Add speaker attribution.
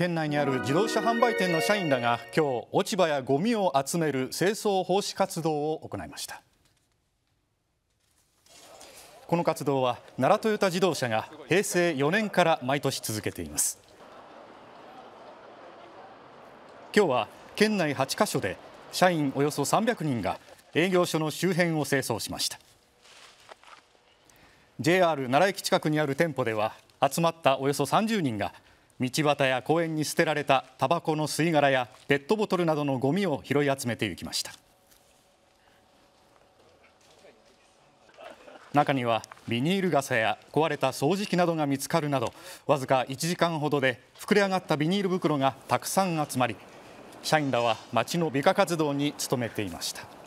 Speaker 1: 県内にある自動車販売店の社員らが今日落ち葉やゴミを集める清掃奉仕活動を行いましたこの活動は奈良トヨタ自動車が平成4年から毎年続けています今日は県内8カ所で社員およそ300人が営業所の周辺を清掃しました JR 奈良駅近くにある店舗では集まったおよそ30人が道端や公園に捨てられたタバコの吸い殻やペットボトルなどのゴミを拾い集めていきました中にはビニール傘や壊れた掃除機などが見つかるなどわずか1時間ほどで膨れ上がったビニール袋がたくさん集まり社員らは町の美化活動に努めていました。